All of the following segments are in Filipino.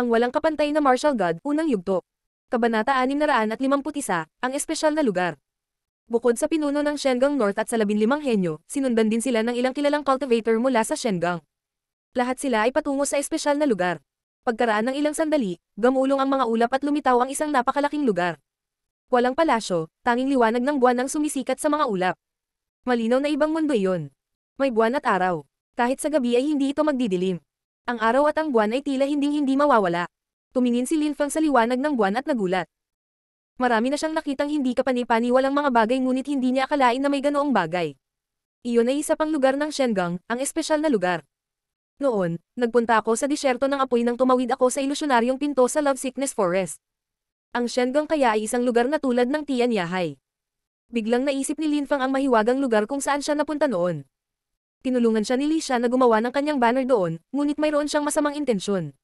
Ang walang kapantay na martial god, unang yugto. Kabanata 651, ang espesyal na lugar. Bukod sa pinuno ng Shengang North at sa 15 henyo, sinundan din sila ng ilang kilalang cultivator mula sa Shengang. Lahat sila ay patungo sa espesyal na lugar. Pagkaraan ng ilang sandali, gamulong ang mga ulap at lumitaw ang isang napakalaking lugar. Walang palasyo, tanging liwanag ng buwan ang sumisikat sa mga ulap. Malinaw na ibang mundo iyon. May buwan at araw. Kahit sa gabi ay hindi ito magdidilim. Ang araw at ang buwan ay tila hinding-hindi mawawala. Tumingin si Lin Fang sa liwanag ng buwan at nagulat. Marami na siyang nakitang hindi walang mga bagay ngunit hindi niya akalain na may ganoong bagay. Iyon ay isa pang lugar ng Shengang, ang espesyal na lugar. Noon, nagpunta ako sa disyerto ng apoy nang tumawid ako sa ilusyonaryong pinto sa Love Sickness Forest. Ang Shengang kaya ay isang lugar na tulad ng Tianyahai. Biglang naisip ni Lin Linfang ang mahiwagang lugar kung saan siya napunta noon. Tinulungan siya ni Lisha na gumawa ng kanyang banner doon, ngunit mayroon siyang masamang intensyon.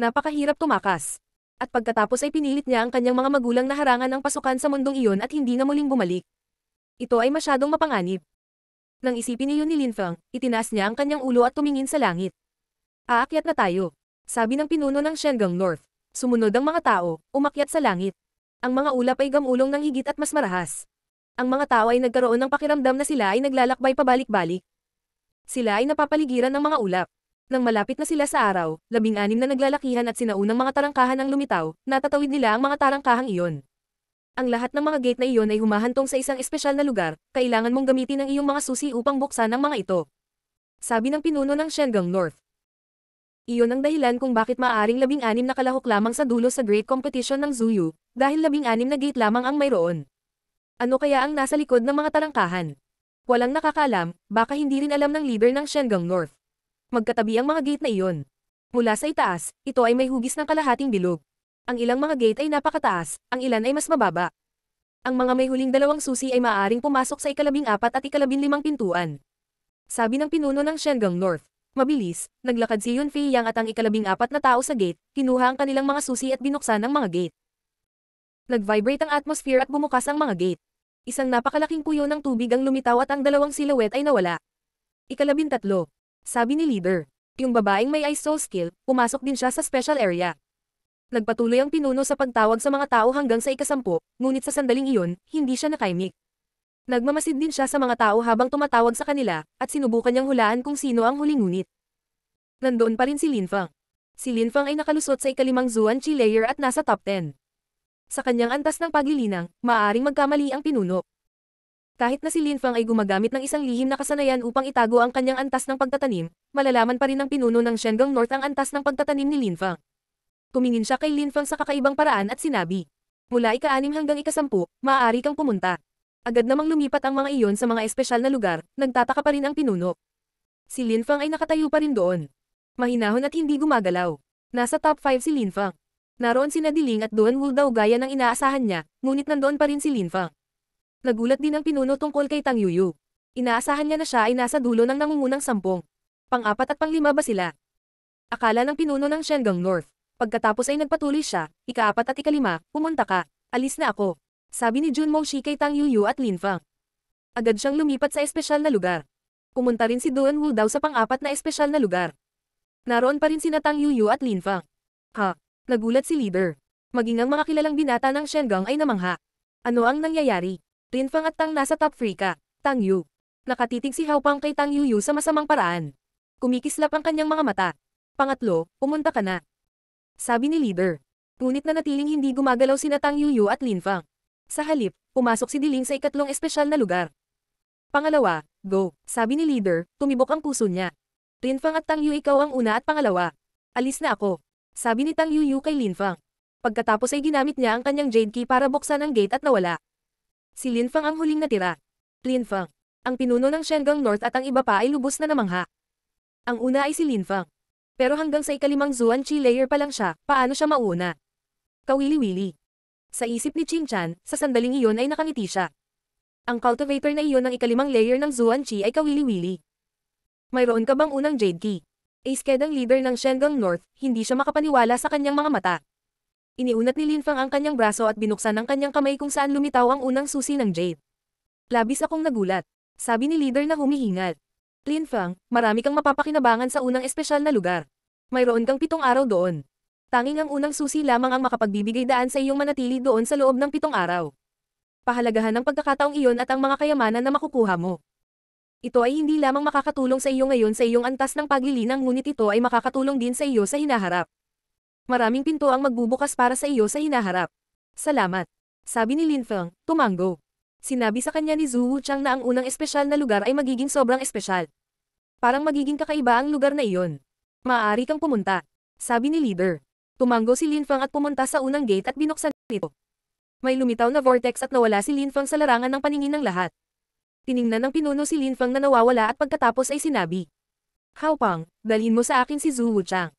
Napakahirap tumakas. At pagkatapos ay pinilit niya ang kanyang mga magulang na harangan ang pasukan sa mundong iyon at hindi na muling bumalik. Ito ay masyadong mapanganib. Nang isipin niyo ni Linfeng, itinaas niya ang kanyang ulo at tumingin sa langit. Aakyat na tayo. Sabi ng pinuno ng Shengang North. Sumunod ang mga tao, umakyat sa langit. Ang mga ulap ay gamulong ng higit at mas marahas. Ang mga tao ay nagkaroon ng pakiramdam na sila ay naglalakbay pabalik-balik, sila ay napapaligiran ng mga ulap. Nang malapit na sila sa araw, labing-anim na naglalakihan at sinaunang mga tarangkahan ang lumitaw, natatawid nila ang mga tarangkahang iyon. Ang lahat ng mga gate na iyon ay humahantong sa isang espesyal na lugar, kailangan mong gamitin ang iyong mga susi upang buksan ang mga ito. Sabi ng pinuno ng Shengang North. Iyon ang dahilan kung bakit maaaring labing-anim na kalahok lamang sa dulo sa Great Competition ng Zuyu, dahil labing-anim na gate lamang ang mayroon. Ano kaya ang nasa likod ng mga tarangkahan? Walang nakakalam, baka hindi rin alam ng leader ng Shengang North. Magkatabi ang mga gate na iyon. Mula sa itaas, ito ay may hugis ng kalahating bilog. Ang ilang mga gate ay napakataas, ang ilan ay mas mababa. Ang mga may huling dalawang susi ay maaaring pumasok sa ikalabing apat at ikalabing limang pintuan. Sabi ng pinuno ng Shengang North. Mabilis, naglakad si Yun Fei Yang at ang ikalabing apat na tao sa gate, kinuha ang kanilang mga susi at binuksan ang mga gate. Nag-vibrate ang atmosphere at bumukas ang mga gate. Isang napakalaking puyo ng tubig ang lumitaw at ang dalawang silhouette ay nawala. Ikalabintatlo. Sabi ni leader, yung babaeng may ice soul skill, pumasok din siya sa special area. Nagpatuloy ang pinuno sa pagtawag sa mga tao hanggang sa ikasampu, ngunit sa sandaling iyon, hindi siya nakaimik. Nagmamasid din siya sa mga tao habang tumatawag sa kanila, at sinubukan niyang hulaan kung sino ang huling ngunit. Nandoon pa rin si Linfang. Si Linfang ay nakalusot sa ikalimang Zuan Chi layer at nasa top 10. Sa kanyang antas ng paglilinang, maaring magkamali ang pinuno. Kahit na si Lin Fang ay gumagamit ng isang lihim na kasanayan upang itago ang kanyang antas ng pagtatanim, malalaman pa rin ng pinuno ng Shengang North ang antas ng pagtatanim ni Lin Fang. Kumingin siya kay Lin Fang sa kakaibang paraan at sinabi, Mula ika-anim hanggang ikasampu, maaari kang pumunta. Agad namang lumipat ang mga iyon sa mga espesyal na lugar, nagtataka pa rin ang pinuno. Si Lin Fang ay nakatayo pa rin doon. Mahinahon at hindi gumagalaw. Nasa top 5 si Lin Fang. Naroon si Nadiling at Duan Wu daw gaya ng inaasahan niya, ngunit nandoon pa rin si Lin Linfa. Nagulat din ang pinuno tungkol kay Tang Yuyu. Inaasahan niya na siya ay nasa dulo ng nangungunang sampung. Pang-apat at pang-lima ba sila? Akala ng pinuno ng Shengang North. Pagkatapos ay nagpatuloy siya, ikaapat at ikalima, pumunta ka, alis na ako. Sabi ni Jun Moushi kay Tang Yuyu at Lin Fang. Agad siyang lumipat sa espesyal na lugar. Pumunta rin si Duan Wu daw sa pang-apat na espesyal na lugar. Naroon pa rin sina Tang Yuyu at Lin Fang. Ha, Nagulat si leader. Maging ang mga kilalang binata ng Shengang ay namangha. Ano ang nangyayari? Rinfang at Tang nasa top 3 ka, Tang Yu. Nakatitig si Haopang kay Tang Yu sa masamang paraan. Kumikislap ang kanyang mga mata. Pangatlo, pumunta ka na. Sabi ni leader. Ngunit na natiling hindi gumagalaw si Tang Yu at Linfang. Sa halip, pumasok si Diling sa ikatlong espesyal na lugar. Pangalawa, go, sabi ni leader, tumibok ang puso niya. Rinfang at Tang Yu ikaw ang una at pangalawa. Alis na ako. Sabi ni Tang Yuyu kay Lin Fang. Pagkatapos ay ginamit niya ang kanyang jade key para buksan ang gate at nawala. Si Lin Fang ang huling natira. Lin Fang. Ang pinuno ng Shengang North at ang iba pa ay lubos na namangha. Ang una ay si Lin Fang. Pero hanggang sa ikalimang Zuan Chi layer pa lang siya, paano siya mauna? Kawili-wili. Sa isip ni Ching Chan, sa sandaling iyon ay nakangiti siya. Ang cultivator na iyon ng ikalimang layer ng Zuan Chi ay kawili-wili. Mayroon ka bang unang jade key? Asked ang leader ng Shengang North, hindi siya makapaniwala sa kanyang mga mata. Iniunat ni Linfang ang kanyang braso at binuksan ang kanyang kamay kung saan lumitaw ang unang susi ng Jade. Labis akong nagulat. Sabi ni leader na humihingal. Linfang, marami kang mapapakinabangan sa unang espesyal na lugar. Mayroon kang pitong araw doon. Tanging ang unang susi lamang ang makapagbibigay daan sa iyong manatili doon sa loob ng pitong araw. Pahalagahan ang pagkakataong iyon at ang mga kayamanan na makukuha mo. Ito ay hindi lamang makakatulong sa iyo ngayon sa iyong antas ng paglilinang ngunit ito ay makakatulong din sa iyo sa hinaharap. Maraming pinto ang magbubukas para sa iyo sa hinaharap. Salamat. Sabi ni Lin Feng, tumango. Sinabi sa kanya ni Zhu Chang na ang unang espesyal na lugar ay magiging sobrang espesyal. Parang magiging kakaiba ang lugar na iyon. Maaari kang pumunta. Sabi ni leader. Tumango si Lin Feng at pumunta sa unang gate at binuksan ito. May lumitaw na vortex at nawala si Lin Feng sa larangan ng paningin ng lahat. Tiningnan ng pinuno si Lin Fang na nawawala at pagkatapos ay sinabi. Hao dalhin mo sa akin si Zhu Wuchang.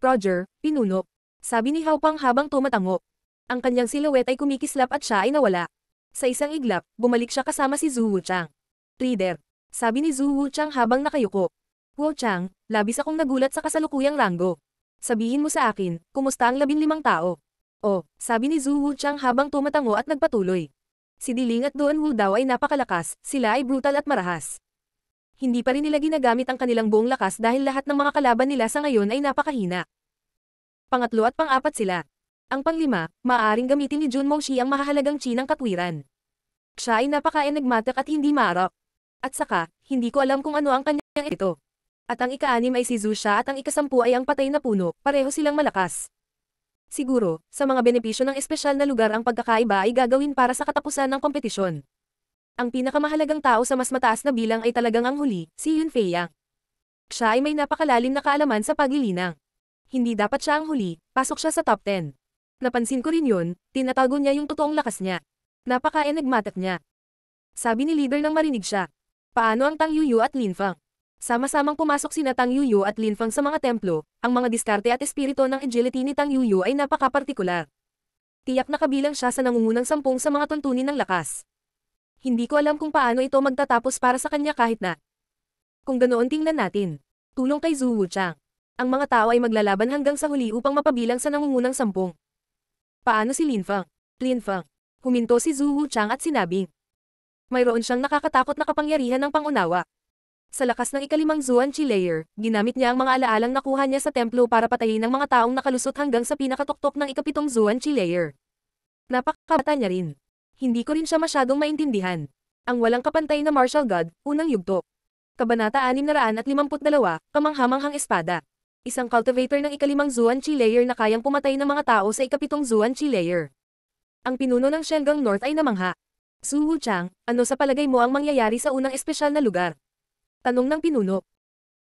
Roger, pinuno. Sabi ni Hao habang tumatango. Ang kanyang silhouette ay kumikislap at siya ay nawala. Sa isang iglap, bumalik siya kasama si Zhu Wuchang. Reader, sabi ni Zhu Wuchang habang nakayuko. Wu labis akong nagulat sa kasalukuyang ranggo. Sabihin mo sa akin, kumusta ang labinlimang tao? Oh, sabi ni Zhu Wuchang habang tumatango at nagpatuloy si Diling at Duan Wu daw ay napakalakas, sila ay brutal at marahas. Hindi pa rin nila ginagamit ang kanilang buong lakas dahil lahat ng mga kalaban nila sa ngayon ay napakahina. Pangatlo at pang-apat sila. Ang panglima, maaaring gamitin ni Jun Moshi ang mahahalagang chi ng katwiran. Siya ay napaka-enigmatic at hindi marok. At saka, hindi ko alam kung ano ang kanyang ito. At ang ika-anim ay si Zusha at ang ikasampu ay ang patay na puno, pareho silang malakas. Siguro, sa mga benepisyo ng espesyal na lugar ang pagkakaiba ay gagawin para sa katapusan ng kompetisyon. Ang pinakamahalagang tao sa mas mataas na bilang ay talagang ang huli, si Yun Feiyang. Siya ay may napakalalim na kaalaman sa paglilinang. Hindi dapat siya ang huli, pasok siya sa top 10. Napansin ko rin yun, tinatago niya yung totoong lakas niya. Napaka-enigmatic niya. Sabi ni leader nang marinig siya. Paano ang Tang Yuyu at Lin Fang? Sama-samang pumasok sina Tang Yuyu at Lin Fang sa mga templo, ang mga diskarte at espirito ng agility ni Tang Yuyu ay napakapartikular. Tiyak na kabilang siya sa nangungunang sampung sa mga tuntunin ng lakas. Hindi ko alam kung paano ito magtatapos para sa kanya kahit na. Kung ganoon tingnan natin. Tulong kay Zhu Chang. Ang mga tao ay maglalaban hanggang sa huli upang mapabilang sa nangungunang sampung. Paano si Lin Fang? Lin Fang. Huminto si Zhu Chang at sinabing. Mayroon siyang nakakatakot na kapangyarihan ng pangunawa. Sa lakas ng ikalimang Zuan layer, ginamit niya ang mga alaalang nakuha niya sa templo para patayin ang mga taong nakalusot hanggang sa pinakatuktok ng ikapitong Zuan layer. Napakabata niya rin. Hindi ko rin siya masyadong maintindihan. Ang walang kapantay na martial god, unang yugto. Kabanata 652, Kamanghamanghang Espada. Isang cultivator ng ikalimang Zuan layer na kayang pumatay ng mga tao sa ikapitong Zuan layer. Ang pinuno ng Shelgang North ay namangha. Suhu Chang, ano sa palagay mo ang mangyayari sa unang espesyal na lugar? Tanong ng pinuno.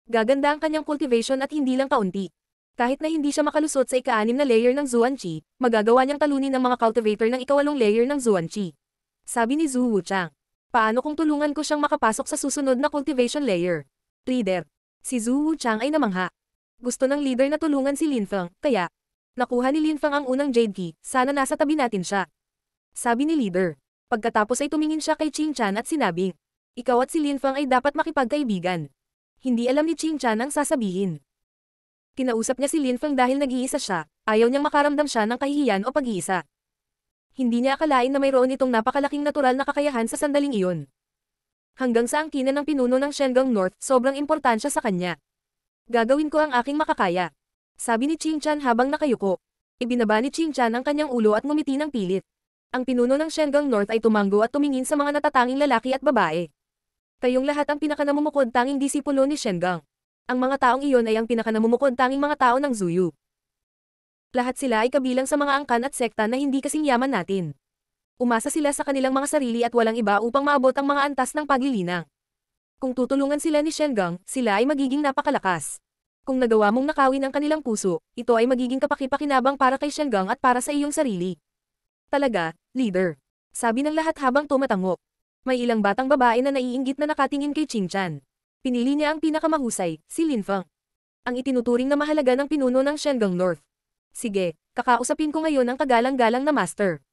Gaganda ang kanyang cultivation at hindi lang kaunti. Kahit na hindi siya makalusot sa ikaanim na layer ng Zuan Qi, magagawa niyang talunin ang mga cultivator ng ikawalong layer ng Zuan Sabi ni Zhu Wuchang, paano kung tulungan ko siyang makapasok sa susunod na cultivation layer? Reader, si Zhu Wuchang ay namangha. Gusto ng leader na tulungan si Lin Feng, kaya, nakuha ni Lin Feng ang unang Jade Key, sana nasa tabi natin siya. Sabi ni leader. Pagkatapos ay tumingin siya kay Ching Chan at sinabing, ikaw at si Lin Fang ay dapat makipagkaibigan. Hindi alam ni Ching Chan ang sasabihin. Kinausap niya si Lin Fang dahil nag-iisa siya, ayaw niyang makaramdam siya ng kahihiyan o pag-iisa. Hindi niya akalain na mayroon itong napakalaking natural na kakayahan sa sandaling iyon. Hanggang sa ang angkina ng pinuno ng Shengang North, sobrang importansya sa kanya. Gagawin ko ang aking makakaya. Sabi ni Ching Chan habang nakayuko. Ibinaba ni Ching Chan ang kanyang ulo at ngumiti ng pilit. Ang pinuno ng Shengang North ay tumango at tumingin sa mga natatanging lalaki at babae. Kayong lahat ang pinakanamumukod tanging disipulo ni Shengang. Ang mga taong iyon ay ang pinakanamumukod tanging mga tao ng Zuyu. Lahat sila ay kabilang sa mga angkan at sekta na hindi kasing yaman natin. Umasa sila sa kanilang mga sarili at walang iba upang maabot ang mga antas ng paglilinang. Kung tutulungan sila ni Shengang, sila ay magiging napakalakas. Kung nagawa mong nakawin ang kanilang puso, ito ay magiging kapakipakinabang para kay Shengang at para sa iyong sarili. Talaga, leader. Sabi ng lahat habang tumatango. May ilang batang babae na naiinggit na nakatingin kay Chingchan. Pinili niya ang pinakamahusay, si Lin Feng. Ang itinuturing na mahalaga ng pinuno ng Shengang North. Sige, kakausapin ko ngayon ang kagalang-galang na master.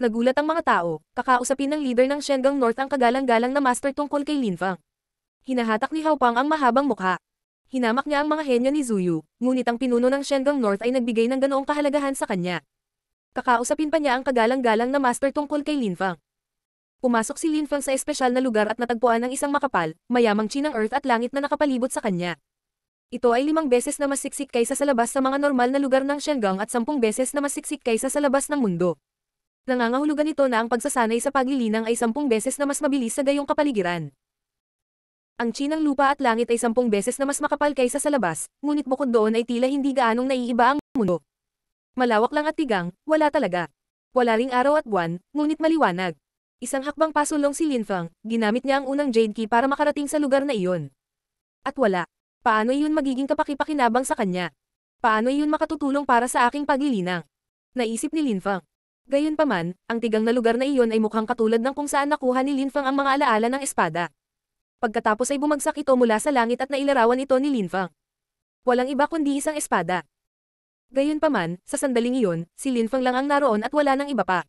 Nagulat ang mga tao, kakausapin ng leader ng Shengang North ang kagalang-galang na master tungkol kay Lin Feng. Hinahatak ni Hao Pang ang mahabang mukha. Hinamak niya ang mga henyo ni Zuyu, ngunit ang pinuno ng Shengang North ay nagbigay ng ganoong kahalagahan sa kanya. Kakausapin pa niya ang kagalang-galang na master tungkol kay Lin Fang. Pumasok si Lin Feng sa espesyal na lugar at natagpuan ng isang makapal, mayamang chinang earth at langit na nakapalibot sa kanya. Ito ay limang beses na mas siksik kaysa sa labas sa mga normal na lugar ng Shengang at sampung beses na mas siksik kaysa sa labas ng mundo. Nangangahulugan ito na ang pagsasanay sa paglilinang ay sampung beses na mas mabilis sa gayong kapaligiran. Ang chinang lupa at langit ay sampung beses na mas makapal kaysa sa labas, ngunit bukod doon ay tila hindi gaanong naiiba ang mundo. Malawak lang at tigang, wala talaga. Wala ring araw at buwan, ngunit maliwanag. Isang hakbang pasulong si Lin Fang, ginamit niya ang unang Jade Key para makarating sa lugar na iyon. At wala. Paano iyon magiging kapakipakinabang sa kanya? Paano iyon makatutulong para sa aking paglilinang? Naisip ni Lin Fang. Gayunpaman, ang tigang na lugar na iyon ay mukhang katulad ng kung saan nakuha ni Lin Fang ang mga alaala ng espada. Pagkatapos ay bumagsak ito mula sa langit at nailarawan ito ni Lin Fang. Walang iba kundi isang espada. Gayunpaman, sa sandaling iyon, si Lin Fang lang ang naroon at wala nang iba pa.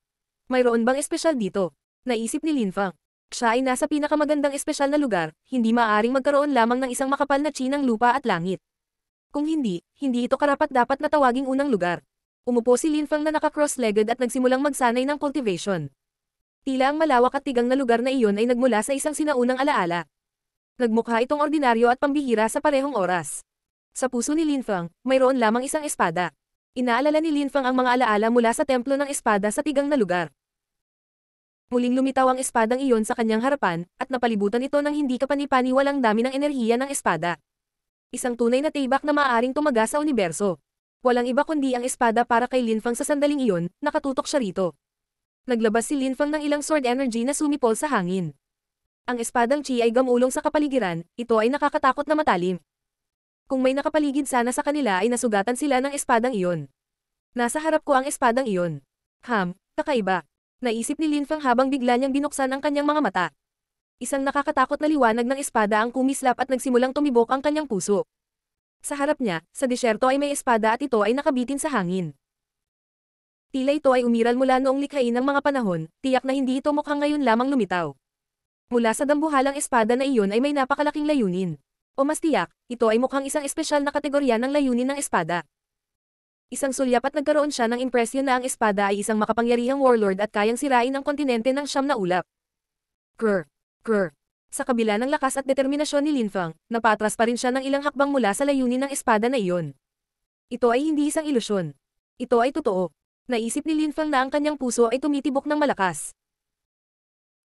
Mayroon bang espesyal dito? Naisip ni Lin Linfang. Siya ay nasa pinakamagandang espesyal na lugar, hindi maaring magkaroon lamang ng isang makapal na chinang lupa at langit. Kung hindi, hindi ito karapat-dapat na tawaging unang lugar. Umupo si Lin Linfang na naka-cross-legged at nagsimulang magsanay ng cultivation. Tila ang malawak at tigang na lugar na iyon ay nagmula sa isang sinaunang alaala. Nagmukha itong ordinaryo at pambihira sa parehong oras. Sa puso ni Lin Linfang, mayroon lamang isang espada. Inaalala ni Lin Linfang ang mga alaala mula sa templo ng espada sa tigang na lugar. Muling lumitaw ang espadang iyon sa kanyang harapan, at napalibutan ito ng hindi kapanipaniwalang dami ng enerhiya ng espada. Isang tunay na tibak na maaaring tumaga sa universo. Walang iba kundi ang espada para kay Linfang sa sandaling iyon, nakatutok siya rito. Naglabas si Linfang ng ilang sword energy na sumipol sa hangin. Ang espadang chi ay gamulong sa kapaligiran, ito ay nakakatakot na matalim. Kung may nakapaligid sana sa kanila ay nasugatan sila ng espadang iyon. Nasa harap ko ang espadang iyon. Ham, kakaiba. Naisip ni Lin Feng habang bigla niyang binuksan ang kanyang mga mata. Isang nakakatakot na liwanag ng espada ang kumislap at nagsimulang tumibok ang kanyang puso. Sa harap niya, sa disyerto ay may espada at ito ay nakabitin sa hangin. Tila ito ay umiral mula noong likhain ng mga panahon, tiyak na hindi ito mukhang ngayon lamang lumitaw. Mula sa dambuhalang espada na iyon ay may napakalaking layunin. O mas tiyak, ito ay mukhang isang espesyal na kategorya ng layunin ng espada isang sulyap at nagkaroon siya ng impresyon na ang espada ay isang makapangyarihang warlord at kayang sirain ang kontinente ng siyam na ulap. Krr! Krr! Sa kabila ng lakas at determinasyon ni Linfang, napatras pa rin siya ng ilang hakbang mula sa layunin ng espada na iyon. Ito ay hindi isang ilusyon. Ito ay totoo. Naisip ni Linfang na ang kanyang puso ay tumitibok ng malakas.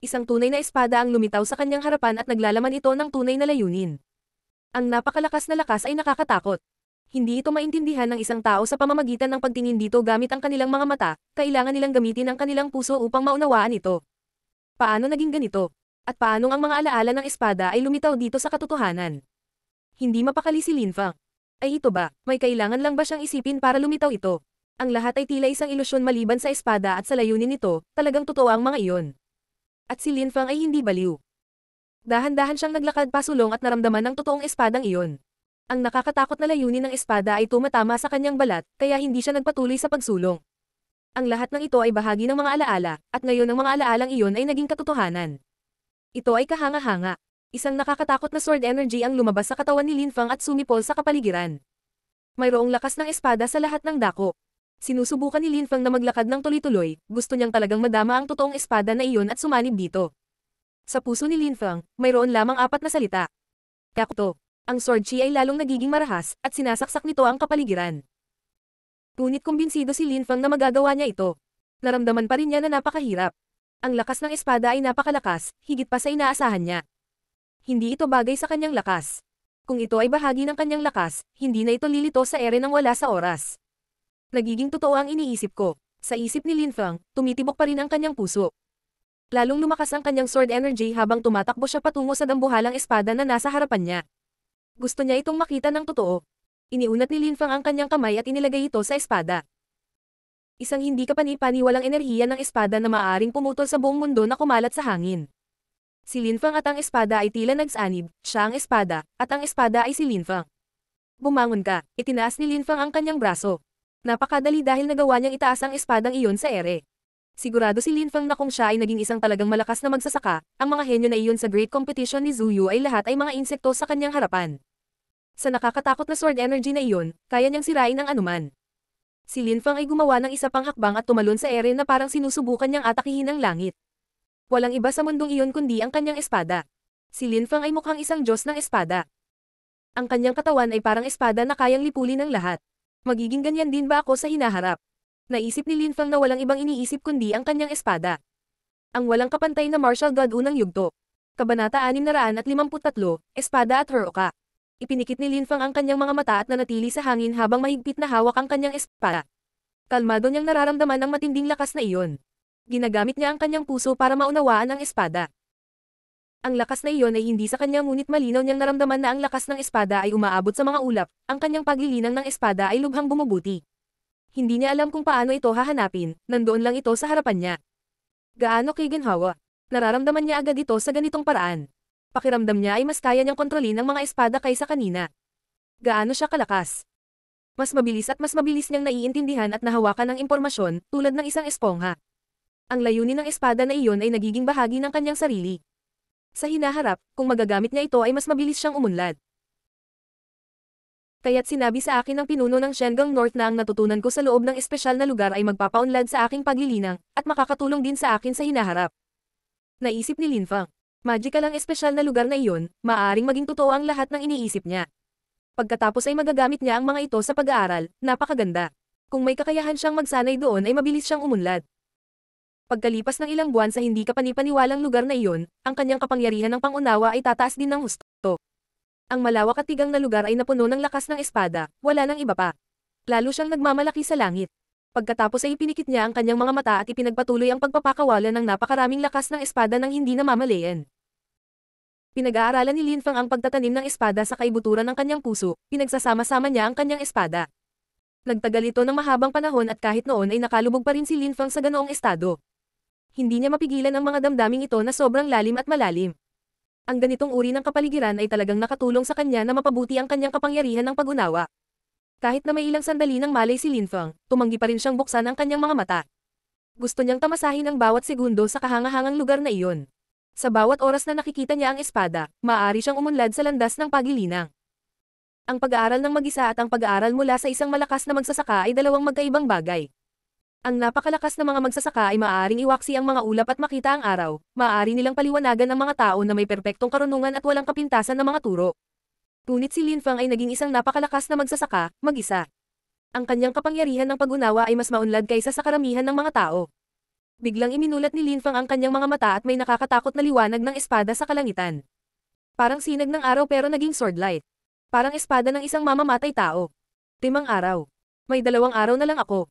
Isang tunay na espada ang lumitaw sa kanyang harapan at naglalaman ito ng tunay na layunin. Ang napakalakas na lakas ay nakakatakot. Hindi ito maintindihan ng isang tao sa pamamagitan ng pagtingin dito gamit ang kanilang mga mata, kailangan nilang gamitin ang kanilang puso upang maunawaan ito. Paano naging ganito? At paanong ang mga alaala ng espada ay lumitaw dito sa katotohanan? Hindi mapakali si Linfa. Ay ito ba, may kailangan lang ba siyang isipin para lumitaw ito? Ang lahat ay tila isang ilusyon maliban sa espada at sa layunin nito, talagang totoo ang mga iyon. At si Linfang ay hindi baliw. Dahan-dahan siyang naglakad pasulong at naramdaman ng totoong espadang iyon. Ang nakakatakot na layunin ng espada ay tumatama sa kanyang balat, kaya hindi siya nagpatuloy sa pagsulong. Ang lahat ng ito ay bahagi ng mga alaala, at ngayon ang mga alaalang iyon ay naging katotohanan. Ito ay kahanga-hanga. Isang nakakatakot na sword energy ang lumabas sa katawan ni Lin Fang at sumipol sa kapaligiran. Mayroong lakas ng espada sa lahat ng dako. Sinusubukan ni Lin Fang na maglakad ng tuloy-tuloy, gusto niyang talagang madama ang totoong espada na iyon at sumanib dito. Sa puso ni Lin Fang, mayroon lamang apat na salita. Kakuto ang sword chi ay lalong nagiging marahas at sinasaksak nito ang kapaligiran. Ngunit kumbinsido si Lin Fang na magagawa niya ito. Naramdaman pa rin niya na napakahirap. Ang lakas ng espada ay napakalakas, higit pa sa inaasahan niya. Hindi ito bagay sa kanyang lakas. Kung ito ay bahagi ng kanyang lakas, hindi na ito lilito sa ere ng wala sa oras. Nagiging totoo ang iniisip ko. Sa isip ni Lin Fang, tumitibok pa rin ang kanyang puso. Lalong lumakas ang kanyang sword energy habang tumatakbo siya patungo sa dambuhalang espada na nasa harapan niya. Gusto niya itong makita ng totoo. Iniunat ni Linfang ang kanyang kamay at inilagay ito sa espada. Isang hindi kapani-paniwalang enerhiya ng espada na maaaring pumutol sa buong mundo na kumalat sa hangin. Si Linfang at ang espada ay tila nagsanib, siya ang espada, at ang espada ay si Linfang. Bumangon ka, itinaas ni Linfang ang kanyang braso. Napakadali dahil nagawa niyang itaas ang espadang iyon sa ere. Sigurado si Linfang na kung siya ay naging isang talagang malakas na magsasaka, ang mga henyo na iyon sa great competition ni Zuyu ay lahat ay mga insekto sa kanyang harapan. Sa nakakatakot na sword energy na iyon, kaya niyang sirain ang anuman. Si Lin Fang ay gumawa ng isa pang hakbang at tumalon sa Eren na parang sinusubukan niyang atakihin ang langit. Walang iba sa mundong iyon kundi ang kanyang espada. Si Lin Fang ay mukhang isang Diyos ng espada. Ang kanyang katawan ay parang espada na kayang lipulin ng lahat. Magiging ganyan din ba ako sa hinaharap? Naisip ni Lin Fang na walang ibang iniisip kundi ang kanyang espada. Ang walang kapantay na martial god unang yugto. Kabanata 653, Espada at Heroka. Ipinikit ni Linfang ang kanyang mga mata at nanatili sa hangin habang mahigpit na hawak ang kanyang espada. Kalmado niyang nararamdaman ang matinding lakas na iyon. Ginagamit niya ang kanyang puso para maunawaan ang espada. Ang lakas na iyon ay hindi sa kanya ngunit malinaw niyang naramdaman na ang lakas ng espada ay umaabot sa mga ulap, ang kanyang paglilinang ng espada ay lubhang bumubuti. Hindi niya alam kung paano ito hahanapin, nandoon lang ito sa harapan niya. Gaano kay Genhawa? Nararamdaman niya agad ito sa ganitong paraan. Pakiramdam niya ay mas kaya niyang kontrolin ang mga espada kaysa kanina. Gaano siya kalakas? Mas mabilis at mas mabilis niyang naiintindihan at nahawakan ang impormasyon, tulad ng isang espongha. Ang layunin ng espada na iyon ay nagiging bahagi ng kanyang sarili. Sa hinaharap, kung magagamit niya ito ay mas mabilis siyang umunlad. Kaya't sinabi sa akin ng pinuno ng Shengang North na ang natutunan ko sa loob ng espesyal na lugar ay magpapaunlad sa aking paglilinang, at makakatulong din sa akin sa hinaharap. Naisip ni Lin Linfang. Magical ang espesyal na lugar na iyon, maaring maging totoo ang lahat ng iniisip niya. Pagkatapos ay magagamit niya ang mga ito sa pag-aaral, napakaganda. Kung may kakayahan siyang magsanay doon ay mabilis siyang umunlad. Pagkalipas ng ilang buwan sa hindi kapanipaniwalang lugar na iyon, ang kanyang kapangyarihan ng pangunawa ay tataas din ng husto. Ang malawak at tigang na lugar ay napuno ng lakas ng espada, wala nang iba pa. Lalo siyang nagmamalaki sa langit. Pagkatapos ay ipinikit niya ang kanyang mga mata at ipinagpatuloy ang pagpapakawalan ng napakaraming lakas ng espada nang hindi namamalayan. Pinag-aaralan ni Lin Fang ang pagtatanim ng espada sa kaibuturan ng kanyang puso, pinagsasama-sama niya ang kanyang espada. Nagtagal ito ng mahabang panahon at kahit noon ay nakalubog pa rin si Lin Fang sa ganoong estado. Hindi niya mapigilan ang mga damdaming ito na sobrang lalim at malalim. Ang ganitong uri ng kapaligiran ay talagang nakatulong sa kanya na mapabuti ang kanyang kapangyarihan ng pag-unawa. Kahit na may ilang sandali nang malay si Linfeng, tumanggi pa rin siyang buksan ang kanyang mga mata. Gusto niyang tamasahin ang bawat segundo sa kahangahangang lugar na iyon. Sa bawat oras na nakikita niya ang espada, maaari siyang umunlad sa landas ng pagilinang. Ang pag-aaral ng mag at ang pag-aaral mula sa isang malakas na magsasaka ay dalawang magkaibang bagay. Ang napakalakas na mga magsasaka ay maaaring iwaksi ang mga ulap at makita ang araw, maaari nilang paliwanagan ang mga tao na may perpektong karunungan at walang kapintasan ng mga turo. Ngunit si Lin Fang ay naging isang napakalakas na magsasaka, mag-isa. Ang kanyang kapangyarihan ng pag-unawa ay mas maunlad kaysa sa karamihan ng mga tao. Biglang iminulat ni Lin Fang ang kanyang mga mata at may nakakatakot na liwanag ng espada sa kalangitan. Parang sinag ng araw pero naging sword light. Parang espada ng isang mamamatay tao. Timang araw. May dalawang araw na lang ako.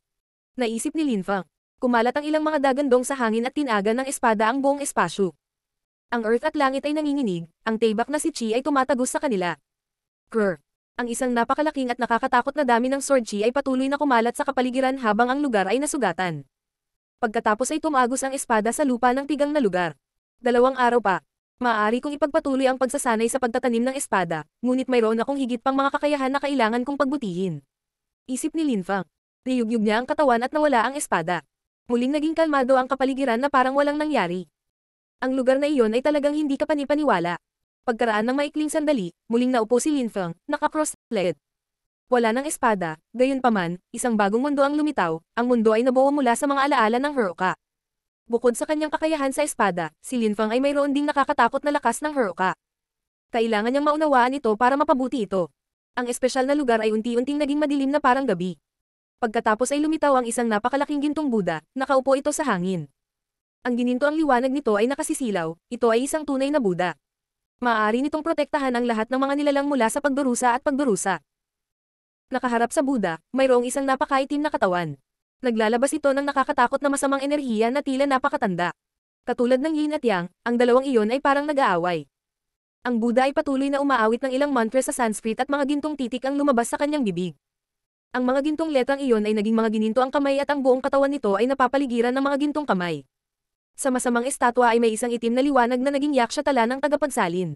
Naisip ni Lin Fang. Kumalat ang ilang mga dagandong sa hangin at tinaga ng espada ang buong espasyo. Ang earth at langit ay nanginginig, ang taybak na si Chi ay tumatagos sa kanila. Grr. Ang isang napakalaking at nakakatakot na dami ng swordchi ay patuloy na kumalat sa kapaligiran habang ang lugar ay nasugatan. Pagkatapos ay tumagos ang espada sa lupa ng tigang na lugar. Dalawang araw pa. Maaari kong ipagpatuloy ang pagsasanay sa pagtatanim ng espada, ngunit mayroon akong higit pang mga kakayahan na kailangan kong pagbutihin. Isip ni Linfang. Niyugyug niya ang katawan at nawala ang espada. Muling naging kalmado ang kapaligiran na parang walang nangyari. Ang lugar na iyon ay talagang hindi kapanipaniwala. Pagkaraan ng maikling sandali, muling naupo si Lin Feng, cross legged Wala ng espada, gayunpaman, isang bagong mundo ang lumitaw, ang mundo ay nabuo mula sa mga alaala ng Haruka. Bukod sa kanyang kakayahan sa espada, si Lin Feng ay mayroon ding nakakatakot na lakas ng Haruka. Kailangan niyang maunawaan ito para mapabuti ito. Ang espesyal na lugar ay unti-unting naging madilim na parang gabi. Pagkatapos ay lumitaw ang isang napakalaking gintong Buddha, nakaupo ito sa hangin. Ang gininto ang liwanag nito ay nakasisilaw, ito ay isang tunay na Buddha. Maari nitong protektahan ang lahat ng mga nilalang mula sa pagdurusa at pagdurusa. Nakaharap sa Buddha, mayroong isang napakaitim na katawan. Naglalabas ito ng nakakatakot na masamang enerhiya na tila napakatanda. Katulad ng yin at yang, ang dalawang iyon ay parang nag-aaway. Ang Buddha ay patuloy na umaawit ng ilang mantra sa Sanskrit at mga gintong titik ang lumabas sa kanyang bibig. Ang mga gintong letrang iyon ay naging mga gininto ang kamay at ang buong katawan nito ay napapaligiran ng mga gintong kamay. Sa masamang estatwa ay may isang itim na liwanag na naging yaksha tala ng tagapagsalin.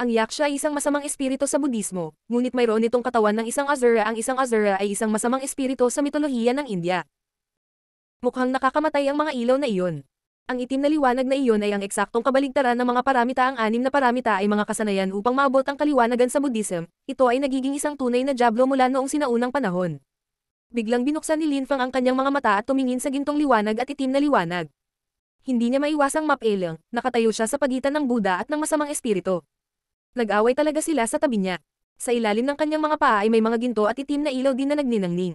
Ang yaksha ay isang masamang espiritu sa Budismo, ngunit mayroon itong katawan ng isang Azura. Ang isang Azura ay isang masamang espiritu sa mitolohiya ng India. Mukhang nakakamatay ang mga ilaw na iyon. Ang itim na liwanag na iyon ay ang eksaktong kabaligtaran ng mga paramita. Ang anim na paramita ay mga kasanayan upang maabot ang kaliwanagan sa Buddhism. Ito ay nagiging isang tunay na jablo mula noong sinaunang panahon. Biglang binuksan ni Lin Fang ang kanyang mga mata at tumingin sa gintong liwanag at itim na liwanag hindi niya maiwasang mapailang, nakatayo siya sa pagitan ng Buda at ng masamang espiritu. Nag-away talaga sila sa tabi niya. Sa ilalim ng kanyang mga paa ay may mga ginto at itim na ilaw din na nagninangning.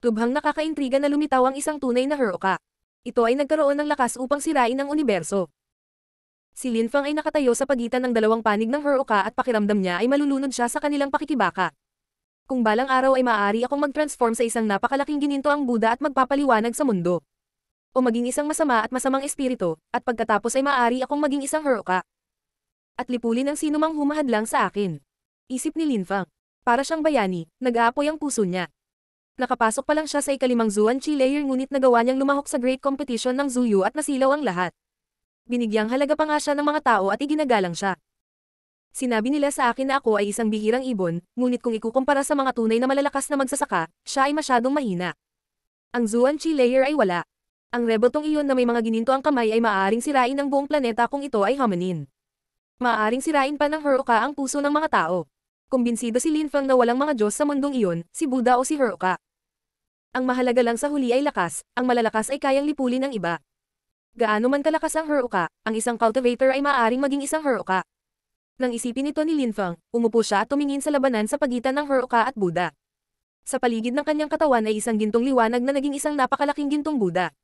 Tubhang nakakaintriga na lumitaw ang isang tunay na Heroka. Ito ay nagkaroon ng lakas upang sirain ang universo. Si Lin Fang ay nakatayo sa pagitan ng dalawang panig ng Heroka at pakiramdam niya ay malulunod siya sa kanilang pakikibaka. Kung balang araw ay maaari akong mag-transform sa isang napakalaking gininto ang Buda at magpapaliwanag sa mundo o maging isang masama at masamang espiritu, at pagkatapos ay maaari akong maging isang Haruka. At lipulin ang sinumang humahadlang sa akin. Isip ni Linfang. Para siyang bayani, nag-aapoy ang puso niya. Nakapasok pa lang siya sa ikalimang Zuan Chi layer ngunit nagawa niyang lumahok sa Great Competition ng Zuyu at nasilaw ang lahat. Binigyang halaga pa nga siya ng mga tao at iginagalang siya. Sinabi nila sa akin na ako ay isang bihirang ibon, ngunit kung ikukumpara sa mga tunay na malalakas na magsasaka, siya ay masyadong mahina. Ang Zuan Chi layer ay wala. Ang rebotong iyon na may mga gininto ang kamay ay maaring sirain ang buong planeta kung ito ay hominin. Maaring sirain pa ng Heruka ang puso ng mga tao. Kumbinsido si Lin Fang na walang mga Diyos sa mundong iyon, si Buddha o si Heruka. Ang mahalaga lang sa huli ay lakas, ang malalakas ay kayang lipulin ng iba. Gaano man kalakas ang Heruka, ang isang cultivator ay maaring maging isang Heruka. Nang isipin ito ni Lin Fang, umupo siya at tumingin sa labanan sa pagitan ng Heruka at Buddha. Sa paligid ng kanyang katawan ay isang gintong liwanag na naging isang napakalaking gintong Buddha.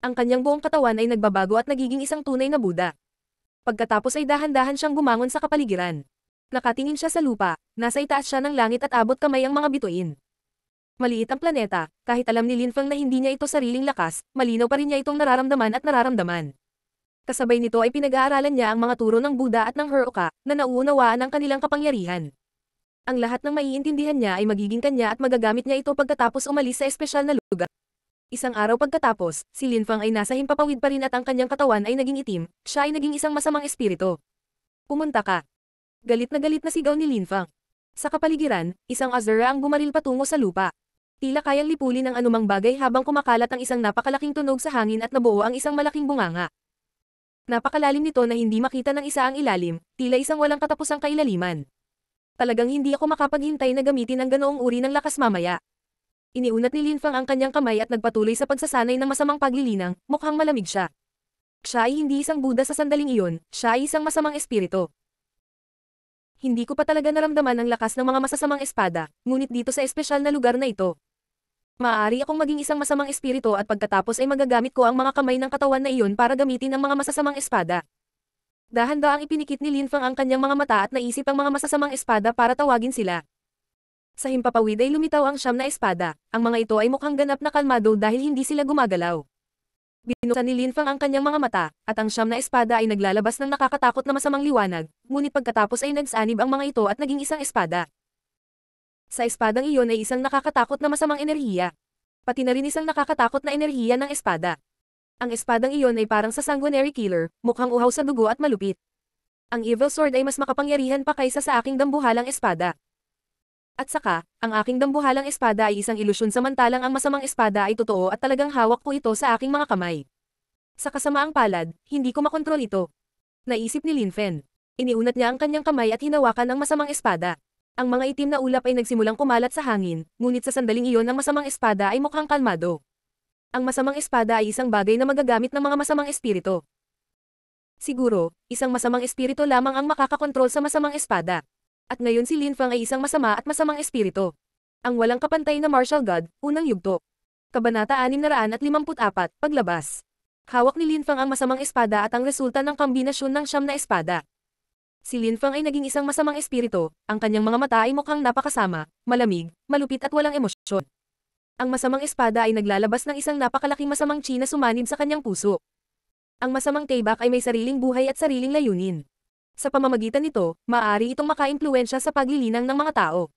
Ang kanyang buong katawan ay nagbabago at nagiging isang tunay na Buddha. Pagkatapos ay dahan-dahan siyang bumangon sa kapaligiran. Nakatingin siya sa lupa, nasa itaas siya ng langit at abot kamay ang mga bituin. Maliit ang planeta, kahit alam ni Lin Feng na hindi niya ito sariling lakas, malinaw pa rin niya itong nararamdaman at nararamdaman. Kasabay nito ay pinag-aaralan niya ang mga turo ng Buddha at ng Heroka, na nauunawaan ang kanilang kapangyarihan. Ang lahat ng maiintindihan niya ay magiging kanya at magagamit niya ito pagkatapos umalis sa espesyal na lugar. Isang araw pagkatapos, si Lin Fang ay nasa himpapawid pa rin at ang kanyang katawan ay naging itim, siya ay naging isang masamang espiritu. Pumunta ka. Galit na galit na sigaw ni Lin Fang. Sa kapaligiran, isang Azura ang gumaril patungo sa lupa. Tila kayang lipulin ang anumang bagay habang kumakalat ang isang napakalaking tunog sa hangin at nabuo ang isang malaking bunganga. Napakalalim nito na hindi makita ng isa ang ilalim, tila isang walang katapusang kailaliman. Talagang hindi ako makapaghintay na gamitin ang ganoong uri ng lakas mamaya. Iniunat ni Linfang ang kanyang kamay at nagpatuloy sa pagsasanay ng masamang paglilinang, mukhang malamig siya. Siya ay hindi isang Buddha sa sandaling iyon, siya ay isang masamang espirito. Hindi ko pa talaga naramdaman ang lakas ng mga masasamang espada, ngunit dito sa espesyal na lugar na ito. Maaari akong maging isang masamang espirito at pagkatapos ay magagamit ko ang mga kamay ng katawan na iyon para gamitin ang mga masasamang espada. Dahan-daang ipinikit ni Linfang ang kanyang mga mata at naisip ang mga masasamang espada para tawagin sila. Sa himpapawid ay lumitaw ang siyam na espada, ang mga ito ay mukhang ganap na kalmado dahil hindi sila gumagalaw. Binuksan ni Lin Fang ang kanyang mga mata, at ang siyam na espada ay naglalabas ng nakakatakot na masamang liwanag, ngunit pagkatapos ay nagsanib ang mga ito at naging isang espada. Sa espadang iyon ay isang nakakatakot na masamang enerhiya. Pati na rin isang nakakatakot na enerhiya ng espada. Ang espadang iyon ay parang sa sanguinary killer, mukhang uhaw sa dugo at malupit. Ang evil sword ay mas makapangyarihan pa kaysa sa aking dambuhalang espada. At saka, ang aking dambuhalang espada ay isang ilusyon samantalang ang masamang espada ay totoo at talagang hawak ko ito sa aking mga kamay. Sa kasamaang palad, hindi ko makontrol ito. Naisip ni Lin Fen. Iniunat niya ang kanyang kamay at hinawakan ang masamang espada. Ang mga itim na ulap ay nagsimulang kumalat sa hangin, ngunit sa sandaling iyon ang masamang espada ay mukhang kalmado. Ang masamang espada ay isang bagay na magagamit ng mga masamang espirito. Siguro, isang masamang espirito lamang ang makakakontrol sa masamang espada at ngayon si Lin Fang ay isang masama at masamang espiritu. Ang walang kapantay na martial god, unang yugto. Kabanata 654, paglabas. Hawak ni Lin Fang ang masamang espada at ang resulta ng kombinasyon ng siyam na espada. Si Lin Fang ay naging isang masamang espiritu, ang kanyang mga mata ay mukhang napakasama, malamig, malupit at walang emosyon. Ang masamang espada ay naglalabas ng isang napakalaking masamang chi na sumanib sa kanyang puso. Ang masamang Taybak ay may sariling buhay at sariling layunin. Sa pamamagitan nito, maaari itong makaimpluensya sa paglilinang ng mga tao.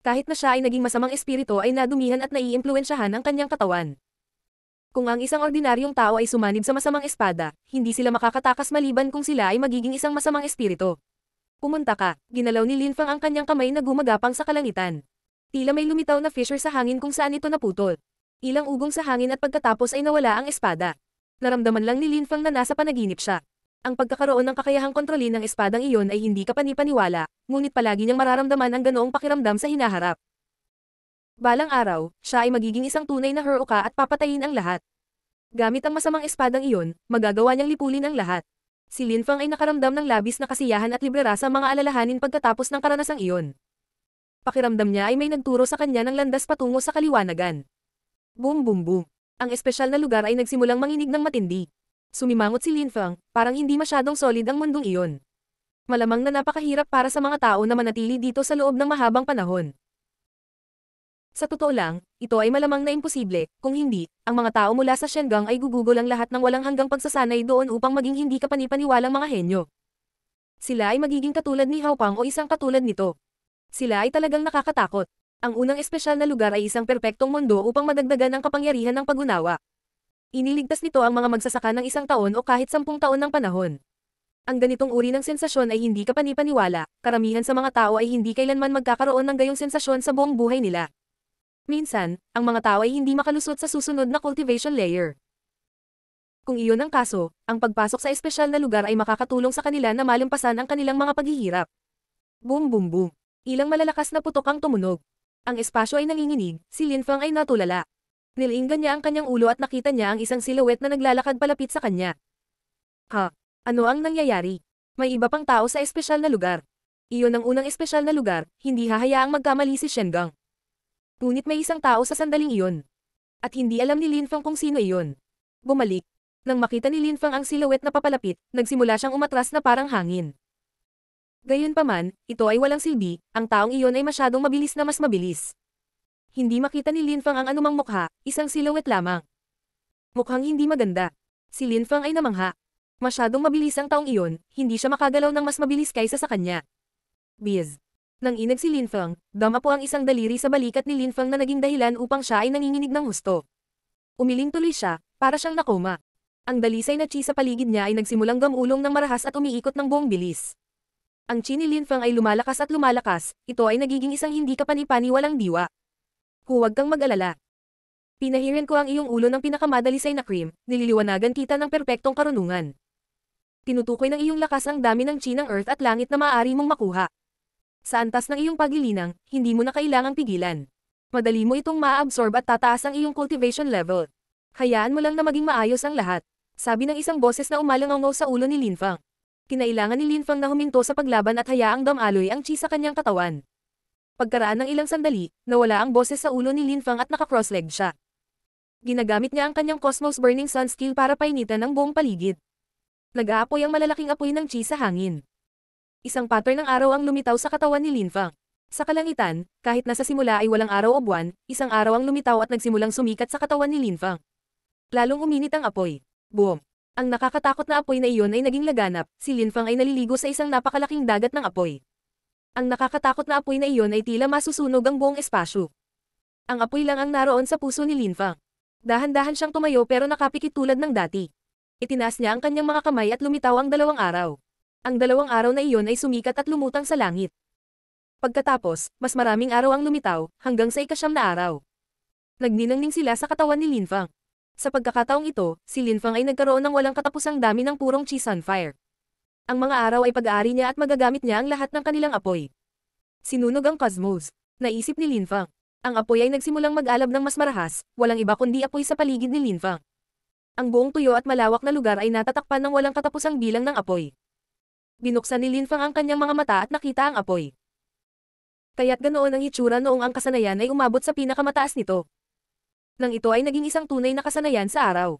Kahit na siya ay naging masamang espirito ay nadumihan at naiimpluensyahan ang kanyang katawan. Kung ang isang ordinaryong tao ay sumanib sa masamang espada, hindi sila makakatakas maliban kung sila ay magiging isang masamang espirito. Pumunta ka, ginalaw ni Lin Fang ang kanyang kamay na gumagapang sa kalangitan. Tila may lumitaw na fissure sa hangin kung saan ito naputol. Ilang ugong sa hangin at pagkatapos ay nawala ang espada. Naramdaman lang ni Lin Fang na nasa panaginip siya. Ang pagkakaroon ng kakayahang kontrolin ng espadang iyon ay hindi kapanipaniwala, ngunit palagi niyang mararamdaman ang ganoong pakiramdam sa hinaharap. Balang araw, siya ay magiging isang tunay na Huruka at papatayin ang lahat. Gamit ang masamang espadang iyon, magagawa niyang lipulin ang lahat. Si Lin Fang ay nakaramdam ng labis na kasiyahan at librera sa mga alalahanin pagkatapos ng karanasang iyon. Pakiramdam niya ay may nagturo sa kanya ng landas patungo sa kaliwanagan. Boom boom boom. Ang espesyal na lugar ay nagsimulang manginig ng matindi. Sumimangot si Lin Feng, parang hindi masyadong solid ang mundong iyon. Malamang na napakahirap para sa mga tao na manatili dito sa loob ng mahabang panahon. Sa totoo lang, ito ay malamang na imposible, kung hindi, ang mga tao mula sa Shengang ay gugugol ang lahat ng walang hanggang pagsasanay doon upang maging hindi kapanipaniwalang mga henyo. Sila ay magiging katulad ni Haopang o isang katulad nito. Sila ay talagang nakakatakot. Ang unang espesyal na lugar ay isang perpektong mundo upang madagdagan ang kapangyarihan ng pagunawa. Iniligtas nito ang mga magsasaka ng isang taon o kahit sampung taon ng panahon. Ang ganitong uri ng sensasyon ay hindi kapanipaniwala, karamihan sa mga tao ay hindi kailanman magkakaroon ng gayong sensasyon sa buong buhay nila. Minsan, ang mga tao ay hindi makalusot sa susunod na cultivation layer. Kung iyon ang kaso, ang pagpasok sa espesyal na lugar ay makakatulong sa kanila na malampasan ang kanilang mga paghihirap. Boom boom boom. Ilang malalakas na putok ang tumunog. Ang espasyo ay nanginginig, si Lin Fang ay natulala, Nilinggan niya ang kanyang ulo at nakita niya ang isang silhouette na naglalakad palapit sa kanya. Ha? Ano ang nangyayari? May iba pang tao sa espesyal na lugar. Iyon ang unang espesyal na lugar, hindi hahayaang magkamali si Shengang. Ngunit may isang tao sa sandaling iyon. At hindi alam ni Linfang kung sino iyon. Bumalik. Nang makita ni Linfang ang silhouette na papalapit, nagsimula siyang umatras na parang hangin. Gayunpaman, ito ay walang silbi, ang taong iyon ay masyadong mabilis na mas mabilis. Hindi makita ni Lin Fang ang anumang mukha, isang silhouette lamang. Mukhang hindi maganda. Si Lin Fang ay namangha. Masyadong mabilis ang taong iyon, hindi siya makagalaw ng mas mabilis kaysa sa kanya. Biz. Nang inag si Lin Fang, dama po ang isang daliri sa balikat ni Lin Fang na naging dahilan upang siya ay nanginginig ng husto. Umiling tuloy siya, para siyang nakoma. Ang dalisay na chi sa paligid niya ay nagsimulang gamulong ng marahas at umiikot ng buong bilis. Ang chi ni Lin Fang ay lumalakas at lumalakas, ito ay nagiging isang hindi kapanipaniwalang diwa. Huwag kang mag-alala. Pinahirin ko ang iyong ulo ng pinakamadalisay na cream, nililiwanagan kita ng perpektong karunungan. Tinutukoy ng iyong lakas ang dami ng chi ng earth at langit na maaari mong makuha. Sa antas ng iyong pagilinang, hindi mo na kailangang pigilan. Madali mo itong maaabsorb at tataas ang iyong cultivation level. Hayaan mo lang na maging maayos ang lahat. Sabi ng isang boses na umalangaw sa ulo ni Linfang. Kinailangan ni Linfang na huminto sa paglaban at hayaang damaloy ang chi sa kanyang katawan. Pagkaraan ng ilang sandali, nawala ang boses sa ulo ni Lin Fang at naka-cross-leg siya. Ginagamit niya ang kanyang Cosmos Burning Sun skill para painitan ang buong paligid. Nag-aapoy ang malalaking apoy ng chi sa hangin. Isang pattern ng araw ang lumitaw sa katawan ni Lin Fang. Sa kalangitan, kahit nasa simula ay walang araw o buwan, isang araw ang lumitaw at nagsimulang sumikat sa katawan ni Lin Fang. Lalong uminit ang apoy. Boom! Ang nakakatakot na apoy na iyon ay naging laganap, si Lin Fang ay naliligo sa isang napakalaking dagat ng apoy. Ang nakakatakot na apoy na iyon ay tila masusunog ang buong espasyo. Ang apoy lang ang naroon sa puso ni Linfang. Dahan-dahan siyang tumayo pero nakapikit tulad ng dati. Itinaas niya ang kanyang mga kamay at lumitaw ang dalawang araw. Ang dalawang araw na iyon ay sumikat at lumutang sa langit. Pagkatapos, mas maraming araw ang lumitaw, hanggang sa ikasyam na araw. Nagninangning sila sa katawan ni Linfang. Sa pagkakataong ito, si Linfang ay nagkaroon ng walang katapusang dami ng purong chi on fire ang mga araw ay pag-aari niya at magagamit niya ang lahat ng kanilang apoy. Sinunog ang cosmos. Naisip ni Linfang. Ang apoy ay nagsimulang mag-alab ng mas marahas, walang iba kundi apoy sa paligid ni Linfang. Ang buong tuyo at malawak na lugar ay natatakpan ng walang katapusang bilang ng apoy. Binuksan ni Linfang ang kanyang mga mata at nakita ang apoy. Kaya't ganoon ang hitsura noong ang kasanayan ay umabot sa pinakamataas nito. Nang ito ay naging isang tunay na kasanayan sa araw.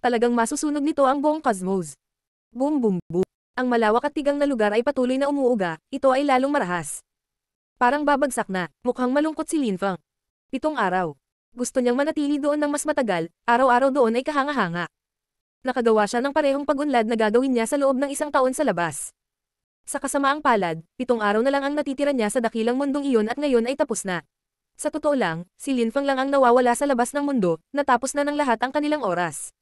Talagang masusunog nito ang buong cosmos. Boom boom boom ang malawak at tigang na lugar ay patuloy na umuuga, ito ay lalong marahas. Parang babagsak na, mukhang malungkot si Lin Feng. Pitong araw. Gusto niyang manatili doon ng mas matagal, araw-araw doon ay kahanga-hanga. Nakagawa siya ng parehong pagunlad na gagawin niya sa loob ng isang taon sa labas. Sa kasamaang palad, pitong araw na lang ang natitira niya sa dakilang mundong iyon at ngayon ay tapos na. Sa totoo lang, si Lin Feng lang ang nawawala sa labas ng mundo, natapos na ng lahat ang kanilang oras.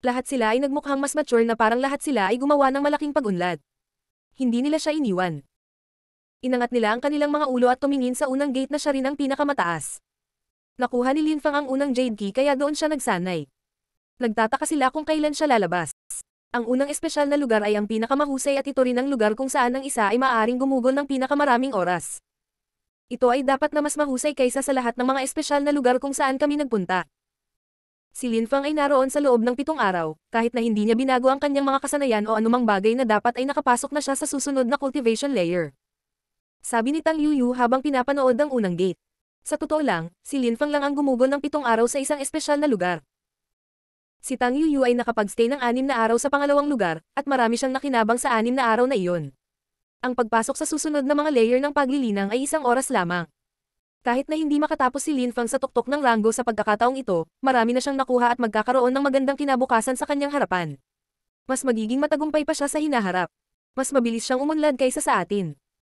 Lahat sila ay nagmukhang mas mature na parang lahat sila ay gumawa ng malaking pagunlad. Hindi nila siya iniwan. Inangat nila ang kanilang mga ulo at tumingin sa unang gate na siya rin ang pinakamataas. Nakuha ni Linfang ang unang jade key kaya doon siya nagsanay. Nagtataka sila kung kailan siya lalabas. Ang unang espesyal na lugar ay ang pinakamahusay at ito rin ang lugar kung saan ang isa ay maaaring gumugol ng pinakamaraming oras. Ito ay dapat na mas mahusay kaysa sa lahat ng mga espesyal na lugar kung saan kami nagpunta. Si Lin Fang ay naroon sa loob ng pitong araw, kahit na hindi niya binago ang kanyang mga kasanayan o anumang bagay na dapat ay nakapasok na siya sa susunod na cultivation layer. Sabi ni Tang Yuyu habang pinapanood ang unang gate. Sa totoo lang, si Lin Fang lang ang gumugol ng pitong araw sa isang espesyal na lugar. Si Tang Yuyu ay nakapagstay ng anim na araw sa pangalawang lugar, at marami siyang nakinabang sa anim na araw na iyon. Ang pagpasok sa susunod na mga layer ng paglilinang ay isang oras lamang. Kahit na hindi makatapos si Lin Fang sa tuktok ng ranggo sa pagkakataong ito, marami na siyang nakuha at magkakaroon ng magandang kinabukasan sa kanyang harapan. Mas magiging matagumpay pa siya sa hinaharap. Mas mabilis siyang umunlad kaysa sa atin.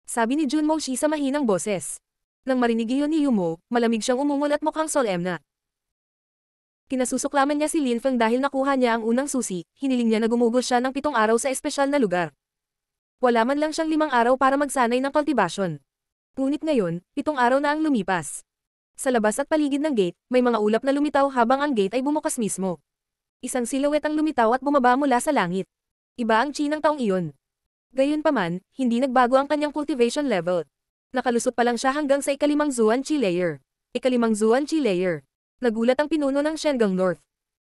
Sabi ni Jun Shi sa mahinang boses. Nang marinig iyon ni Yumo, malamig siyang umungol at mukhang solemna. Kinasusuklaman niya si Lin Fang dahil nakuha niya ang unang susi, hiniling niya na gumugol siya ng pitong araw sa espesyal na lugar. Wala man lang siyang limang araw para magsanay ng kultibasyon. Ngunit ngayon, itong araw na ang lumipas. Sa labas at paligid ng gate, may mga ulap na lumitaw habang ang gate ay bumukas mismo. Isang silhouette ang lumitaw at bumaba mula sa langit. Iba ang chinang taong iyon. Gayunpaman, hindi nagbago ang kanyang cultivation level. Nakalusot pa lang siya hanggang sa ikalimang Zuan Chi layer. Ikalimang Zuan Chi layer. Nagulat ang pinuno ng Shengang North.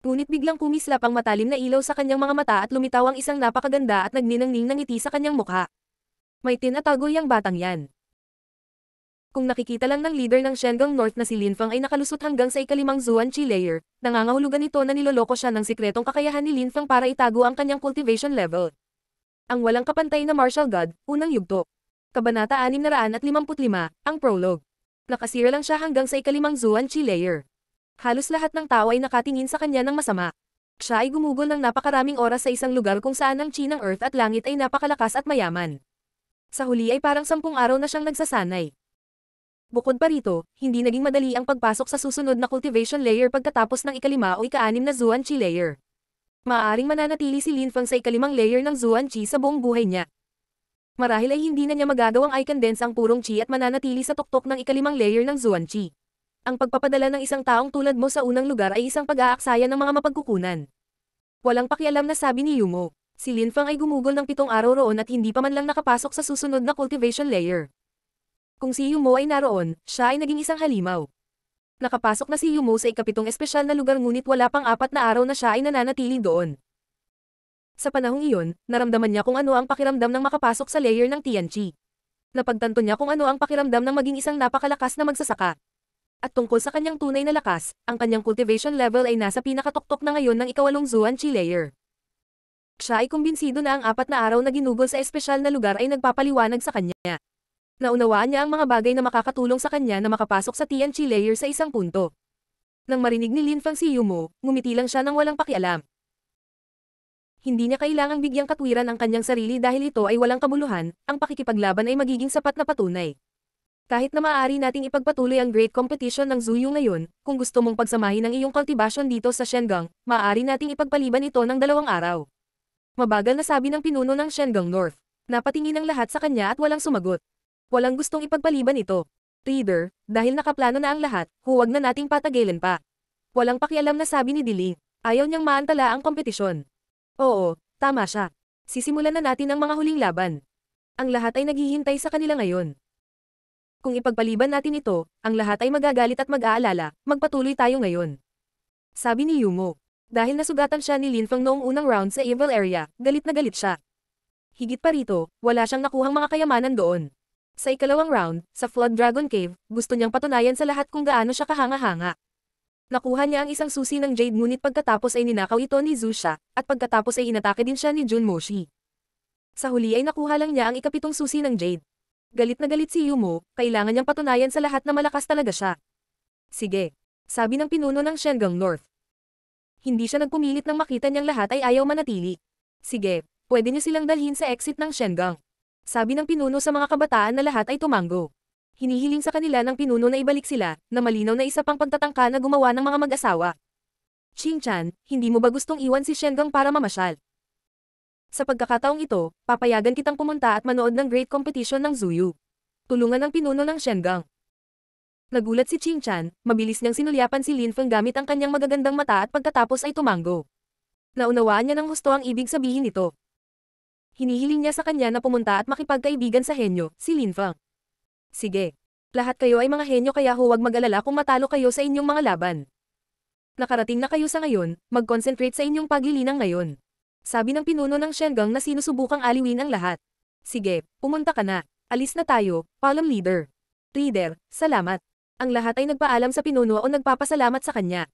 Ngunit biglang kumislap ang matalim na ilaw sa kanyang mga mata at lumitaw ang isang napakaganda at nagninangning ng ngiti sa kanyang mukha. May tinatago yung batang yan kung nakikita lang ng leader ng Shengang North na si Lin Fang ay nakalusot hanggang sa ikalimang Zuan Qi layer, nangangahulugan ito na niloloko siya ng sikretong kakayahan ni Lin Fang para itago ang kanyang cultivation level. Ang walang kapantay na martial god, unang yugto. Kabanata 655, ang prologue. Nakasira lang siya hanggang sa ikalimang Zuan Qi layer. Halos lahat ng tao ay nakatingin sa kanya ng masama. Siya ay gumugol ng napakaraming oras sa isang lugar kung saan ang chi ng earth at langit ay napakalakas at mayaman. Sa huli ay parang sampung araw na siyang nagsasanay. Bukod pa rito, hindi naging madali ang pagpasok sa susunod na cultivation layer pagkatapos ng ikalima o ikaanim na Zuan-Chi layer. Maaring mananatili si Lin Linfang sa ikalimang layer ng Zuan-Chi sa buong buhay niya. Marahil ay hindi na niya magagawang i-condense ang purong chi at mananatili sa tuktok ng ikalimang layer ng Zuan Chi. Ang pagpapadala ng isang taong tulad mo sa unang lugar ay isang pag-aaksaya ng mga mapagkukunan. Walang pakialam na sabi ni Yumo. Si Lin Linfang ay gumugol ng pitong araw roon at hindi pa man lang nakapasok sa susunod na cultivation layer. Kung si Yumo ay naroon, siya ay naging isang halimaw. Nakapasok na si Yumo sa ikapitong espesyal na lugar ngunit wala pang apat na araw na siya ay nananatili doon. Sa panahong iyon, naramdaman niya kung ano ang pakiramdam ng makapasok sa layer ng Tianchi. Napagtanto niya kung ano ang pakiramdam ng maging isang napakalakas na magsasaka. At tungkol sa kanyang tunay na lakas, ang kanyang cultivation level ay nasa pinakatoktok na ngayon ng ikawalong Zuanchi layer. Siya ay kumbinsido na ang apat na araw na ginugol sa espesyal na lugar ay nagpapaliwanag sa kanya. Naunawaan niya ang mga bagay na makakatulong sa kanya na makapasok sa TNG layer sa isang punto. Nang marinig ni Lin Fang si Yumo, ngumiti lang siya nang walang pakialam. Hindi niya kailangang bigyang katwiran ang kanyang sarili dahil ito ay walang kabuluhan, ang pakikipaglaban ay magiging sapat na patunay. Kahit na maaari nating ipagpatuloy ang great competition ng Zuyu ngayon, kung gusto mong pagsamahin ang iyong cultivation dito sa Shengang, maaari nating ipagpaliban ito ng dalawang araw. Mabagal na sabi ng pinuno ng Shengang North. Napatingin ang lahat sa kanya at walang sumagot. Walang gustong ipagpaliban ito. Reader, dahil nakaplano na ang lahat, huwag na nating patagilin pa. Walang pakialam na sabi ni Dili, ayaw niyang maantala ang kompetisyon. Oo, tama siya. Sisimulan na natin ang mga huling laban. Ang lahat ay naghihintay sa kanila ngayon. Kung ipagpaliban natin ito, ang lahat ay magagalit at mag-aalala, magpatuloy tayo ngayon. Sabi ni Yumo. Dahil nasugatan siya ni Linfang noong unang round sa Evil Area, galit na galit siya. Higit pa rito, wala siyang nakuhang mga kayamanan doon. Sa ikalawang round, sa Flood Dragon Cave, gusto niyang patunayan sa lahat kung gaano siya kahanga-hanga. Nakuha niya ang isang susi ng Jade ngunit pagkatapos ay ninakaw ito ni Zusha, at pagkatapos ay inatake din siya ni Jun Moshi. Sa huli ay nakuha lang niya ang ikapitong susi ng Jade. Galit na galit si Yumo, kailangan niyang patunayan sa lahat na malakas talaga siya. Sige. Sabi ng pinuno ng Shengang North. Hindi siya nagpumilit nang makita niyang lahat ay ayaw manatili. Sige, pwede niyo silang dalhin sa exit ng Shengang. Sabi ng pinuno sa mga kabataan na lahat ay tumango. Hinihiling sa kanila ng pinuno na ibalik sila, na malinaw na isa pang pagtatangka na gumawa ng mga mag-asawa. Ching-chan, hindi mo ba gustong iwan si Shengang para mamasyal? Sa pagkakataong ito, papayagan kitang pumunta at manood ng great competition ng Zuyu. Tulungan ng pinuno ng Shengang. Nagulat si Ching-chan, mabilis niyang sinulyapan si Lin Feng gamit ang kanyang magagandang mata at pagkatapos ay tumango. Naunawaan niya ng husto ang ibig sabihin nito hinihiling niya sa kanya na pumunta at makipagkaibigan sa henyo, si Lin Fang. Sige. Lahat kayo ay mga henyo kaya huwag mag-alala kung matalo kayo sa inyong mga laban. Nakarating na kayo sa ngayon, mag-concentrate sa inyong paglilinang ngayon. Sabi ng pinuno ng Shengang na sinusubukang aliwin ang lahat. Sige, pumunta ka na. Alis na tayo, Palom Leader. Leader, salamat. Ang lahat ay nagpaalam sa pinuno o nagpapasalamat sa kanya.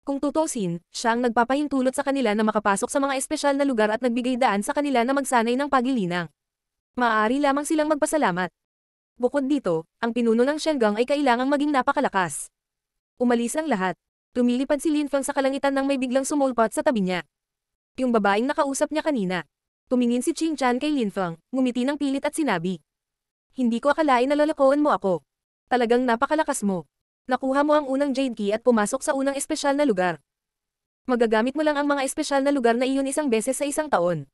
Kung tutosin, siya ang nagpapahintulot sa kanila na makapasok sa mga espesyal na lugar at nagbigay daan sa kanila na magsanay ng pagilinang. Maaari lamang silang magpasalamat. Bukod dito, ang pinuno ng Shengang ay kailangang maging napakalakas. Umalis ang lahat. Tumilipad si Lin Feng sa kalangitan nang may biglang sumulpot sa tabi niya. Yung babaeng nakausap niya kanina. Tumingin si Ching Chan kay Lin Feng, ngumiti ng pilit at sinabi. Hindi ko akalain na lalakoan mo ako. Talagang napakalakas mo. Nakuha mo ang unang jade key at pumasok sa unang espesyal na lugar. Magagamit mo lang ang mga espesyal na lugar na iyon isang beses sa isang taon.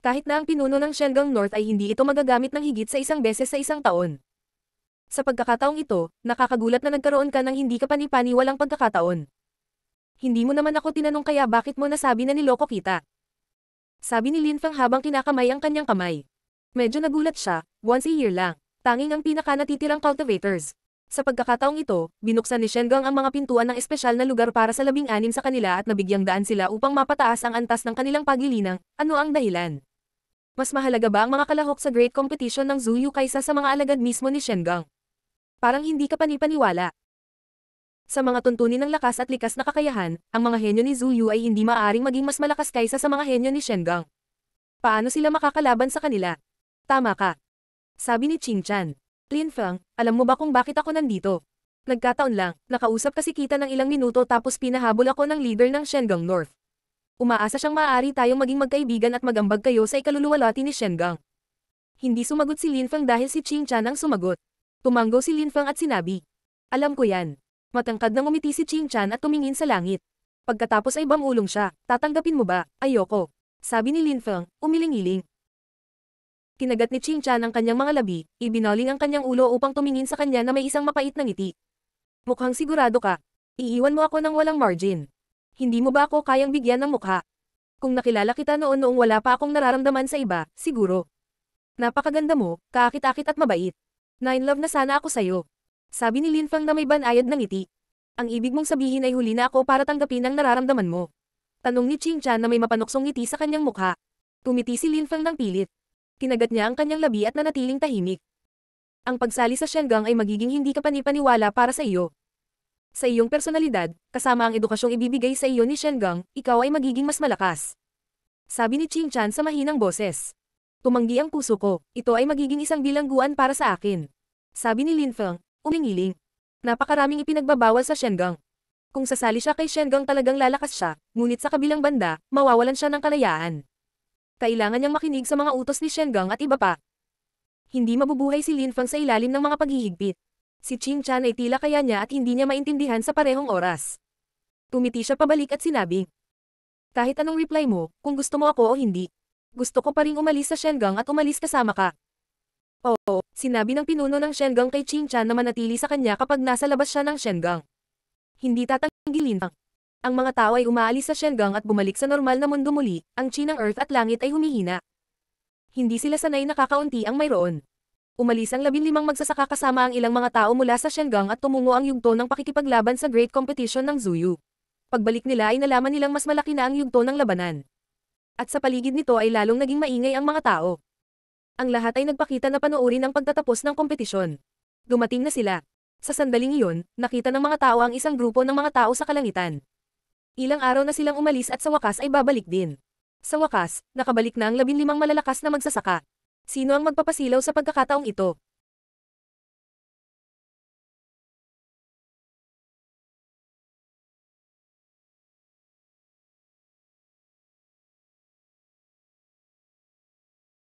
Kahit na ang pinuno ng Shengang North ay hindi ito magagamit ng higit sa isang beses sa isang taon. Sa pagkakataong ito, nakakagulat na nagkaroon ka ng hindi ka panipaniwalang pagkakataon. Hindi mo naman ako tinanong kaya bakit mo nasabi na niloko kita. Sabi ni Lin Fang habang kinakamay ang kanyang kamay. Medyo nagulat siya, once a year lang. Tanging ang pinaka natitirang cultivators. Sa pagkakataong ito, binuksan ni Shengang ang mga pintuan ng espesyal na lugar para sa labing-anim sa kanila at nabigyang daan sila upang mapataas ang antas ng kanilang pagilinang, ano ang dahilan. Mas mahalaga ba ang mga kalahok sa Great Competition ng Zuyu kaysa sa mga alagad mismo ni Shengang? Parang hindi ka panipaniwala. Sa mga tuntunin ng lakas at likas na kakayahan, ang mga henyo ni Zuyu ay hindi maaring maging mas malakas kaysa sa mga henyo ni Shengang. Paano sila makakalaban sa kanila? Tama ka. Sabi ni Ching Chan. Lin Feng, alam mo ba kung bakit ako nandito? Nagkataon lang, nakausap kasi kita ng ilang minuto tapos pinahabol ako ng leader ng Shengang North. Umaasa siyang maaari tayong maging magkaibigan at magambag kayo sa ikaluluwalati ni Shengang. Hindi sumagot si Lin Feng dahil si Ching Chan ang sumagot. Tumanggo si Lin Feng at sinabi, Alam ko yan. Matangkad nang umiti si Ching Chan at tumingin sa langit. Pagkatapos ay bamulong siya, tatanggapin mo ba, ayoko. Sabi ni Lin Feng, umiling-iling. Kinagat ni Ching Chan ang kanyang mga labi, ibinaling ang kanyang ulo upang tumingin sa kanya na may isang mapait na ngiti. Mukhang sigurado ka. Iiwan mo ako ng walang margin. Hindi mo ba ako kayang bigyan ng mukha? Kung nakilala kita noon noong wala pa akong nararamdaman sa iba, siguro. Napakaganda mo, kaakit-akit at mabait. Nine love na sana ako sa'yo. Sabi ni Lin Fang na may banayad ng ngiti. Ang ibig mong sabihin ay huli na ako para tanggapin ang nararamdaman mo. Tanong ni Ching Chan na may mapanuksong ngiti sa kanyang mukha. Tumiti si Lin Fang ng pilit kinagat niya ang kanyang labi at nanatiling tahimik. Ang pagsali sa Shengang ay magiging hindi ka kapanipaniwala para sa iyo. Sa iyong personalidad, kasama ang edukasyong ibibigay sa iyo ni Shengang, ikaw ay magiging mas malakas. Sabi ni Ching Chan sa mahinang boses. Tumanggi ang puso ko, ito ay magiging isang bilangguan para sa akin. Sabi ni Lin Feng, umingiling. Napakaraming ipinagbabawal sa Shengang. Kung sasali siya kay Shengang talagang lalakas siya, ngunit sa kabilang banda, mawawalan siya ng kalayaan kailangan niyang makinig sa mga utos ni Shengang at iba pa. Hindi mabubuhay si Lin Fang sa ilalim ng mga paghihigpit. Si Ching Chan ay tila kaya niya at hindi niya maintindihan sa parehong oras. Tumiti siya pabalik at sinabi, Kahit anong reply mo, kung gusto mo ako o hindi, gusto ko pa rin umalis sa Shengang at umalis kasama ka. Oo, sinabi ng pinuno ng Shengang kay Ching Chan na manatili sa kanya kapag nasa labas siya ng Shengang. Hindi tatanggi Lin Fang. Ang mga tao ay umaalis sa Shengang at bumalik sa normal na mundo muli, ang chi Earth at Langit ay humihina. Hindi sila sanay na kakaunti ang mayroon. Umalis ang labinlimang magsasaka kasama ang ilang mga tao mula sa Shengang at tumungo ang yugto ng pakikipaglaban sa Great Competition ng Zuyu. Pagbalik nila ay nalaman nilang mas malaki na ang yugto ng labanan. At sa paligid nito ay lalong naging maingay ang mga tao. Ang lahat ay nagpakita na panoorin ang pagtatapos ng kompetisyon. Dumating na sila. Sa sandaling iyon, nakita ng mga tao ang isang grupo ng mga tao sa kalangitan. Ilang araw na silang umalis at sa wakas ay babalik din. Sa wakas, nakabalik na ang labinlimang malalakas na magsasaka. Sino ang magpapasilaw sa pagkakataong ito?